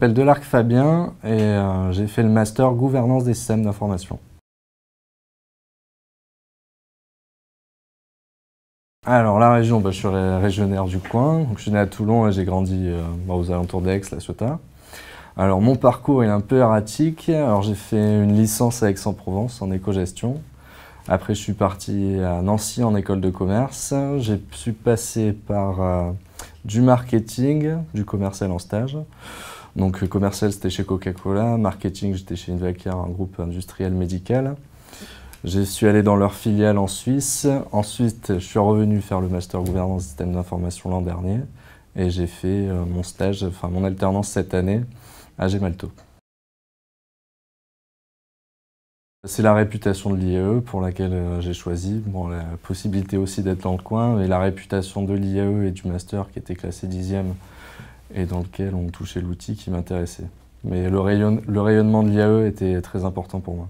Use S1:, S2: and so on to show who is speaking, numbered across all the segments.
S1: m'appelle Delarc Fabien et euh, j'ai fait le master gouvernance des systèmes d'information. Alors la région, bah, je suis régionnaire du coin, je suis né à Toulon et j'ai grandi euh, bah, aux alentours d'Aix, la Ciotat.
S2: Alors mon parcours est un peu erratique, alors j'ai fait une licence à Aix-en-Provence en éco-gestion. Après je suis parti à Nancy en école de commerce, j'ai su passer par euh, du marketing, du commercial en stage. Donc euh, commercial, c'était chez Coca-Cola, marketing, j'étais chez Invacar, un groupe industriel médical. Je suis allé dans leur filiale en Suisse. Ensuite, je suis revenu faire le master gouvernance système d'information l'an dernier. Et j'ai fait euh, mon stage, enfin mon alternance cette année à Gemalto. C'est la réputation de l'IAE pour laquelle euh, j'ai choisi, bon, la possibilité aussi d'être dans le coin, et la réputation de l'IAE et du master qui était classé dixième et dans lequel on touchait l'outil qui m'intéressait. Mais le, rayonnement de l'IAE était très important pour moi.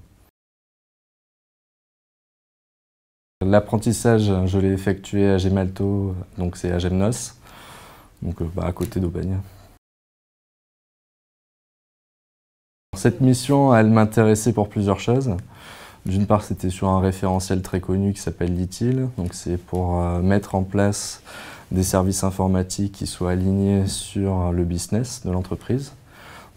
S1: L'apprentissage, je l'ai effectué à Gemalto, donc c'est à Gemnos, donc euh, bah, à côté d'Aubagne.
S2: Cette mission, elle m'intéressait pour plusieurs choses. D'une part, c'était sur un référentiel très connu qui s'appelle Litil, donc c'est pour euh, mettre en place des services informatiques qui soient alignés sur euh, le business de l'entreprise.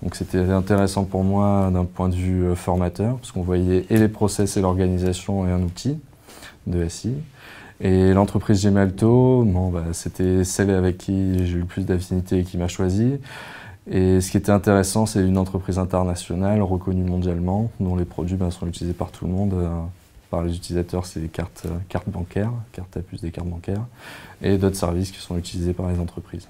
S2: Donc c'était intéressant pour moi d'un point de vue euh, formateur, parce qu'on voyait et les process et l'organisation et un outil de SI. Et l'entreprise Gemalto, bon, bah, c'était celle avec qui j'ai eu le plus d'affinité et qui m'a choisi. Et ce qui était intéressant, c'est une entreprise internationale reconnue mondialement, dont les produits bah, sont utilisés par tout le monde. Euh, par les utilisateurs, c'est des euh, cartes, bancaires, cartes à puce des cartes bancaires, et d'autres services qui sont utilisés par les entreprises.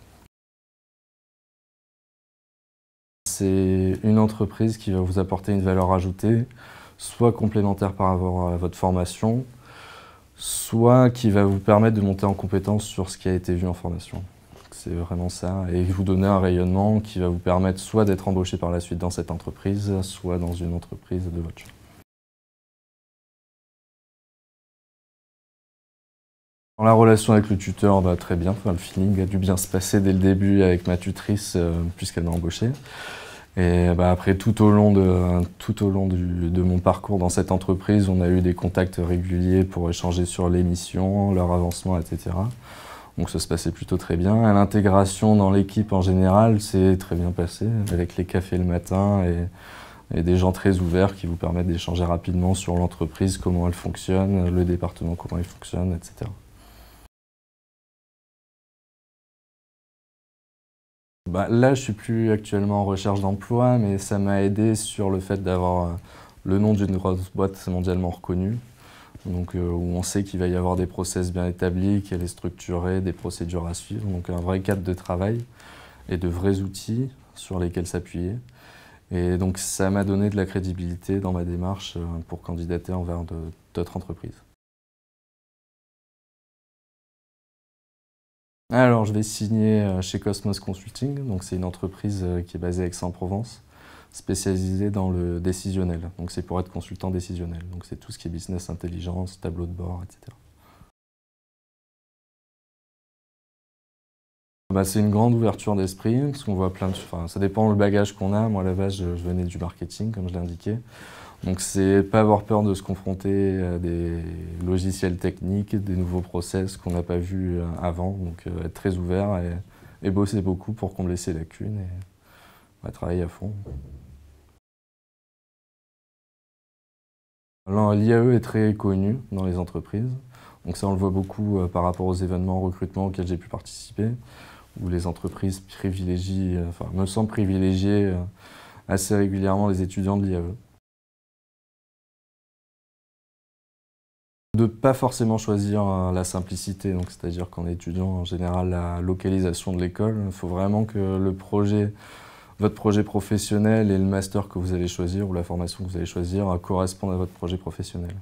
S2: C'est une entreprise qui va vous apporter une valeur ajoutée, soit complémentaire par rapport à votre formation, soit qui va vous permettre de monter en compétence sur ce qui a été vu en formation. C'est vraiment ça. Et vous donner un rayonnement qui va vous permettre
S1: soit d'être embauché par la suite dans cette entreprise, soit dans une entreprise de votre choix. la relation avec le tuteur, va bah, très bien. le feeling a dû bien se passer dès le début avec ma tutrice, euh, puisqu'elle m'a embauché.
S2: Et bah, après, tout au long, de, tout au long de mon parcours dans cette entreprise, on a eu des contacts réguliers pour échanger sur les missions, leur avancement, etc. Donc ça se passait plutôt très bien. L'intégration dans l'équipe en général s'est très bien passée, avec les cafés le matin et des gens très ouverts qui vous permettent d'échanger rapidement sur
S1: l'entreprise, comment elle fonctionne, le département, comment il fonctionne, etc. Bah, là, je ne suis plus actuellement
S2: en recherche d'emploi, mais ça m'a aidé sur le fait d'avoir euh, le nom d'une grosse boîte mondialement reconnue. Donc, euh, où on sait qu'il va y avoir des process bien établis, qu'elle est structurée, des procédures à suivre. Donc un vrai cadre de travail et de vrais outils sur lesquels s'appuyer. Et donc ça m'a donné de la crédibilité dans ma démarche euh, pour candidater
S1: envers d'autres entreprises. Alors, je vais signer euh, chez Cosmos Consulting, donc c'est une entreprise euh, qui est
S2: basée à Aix-en-Provence, spécialisée dans le décisionnel. Donc, c'est pour être consultant décisionnel.
S1: Donc, c'est tout ce qui est business intelligence, tableau de bord, etc. Bah, c'est une grande ouverture d'esprit, parce qu'on voit plein de... Enfin, ça dépend
S2: le bagage qu'on a. Moi, à la base, je, venais du marketing, comme je l'ai indiqué. Donc c'est pas avoir peur de se confronter à des logiciels techniques, des nouveaux process qu'on n'a pas vus euh, avant, donc euh, être très ouvert et, bosser beaucoup pour combler ces lacunes et bah, travailler à fond. L'IAE est très connue dans les entreprises, donc ça on le voit beaucoup euh, par rapport aux événements recrutement auxquels j'ai pu participer, où les entreprises privilégient, enfin me semblent privilégier assez régulièrement les étudiants de l'IAE. de pas forcément choisir euh, la simplicité, donc c'est-à-dire qu'en étudiant en général la localisation de l'école, il faut vraiment que le projet, votre projet professionnel et le master que vous allez choisir ou la formation que vous allez choisir euh, correspondent à votre projet
S1: professionnel.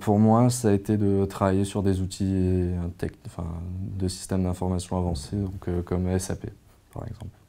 S1: Pour moi, ça a été de travailler sur des outils euh, de systèmes d'information avancés,
S2: donc, comme SAP par exemple.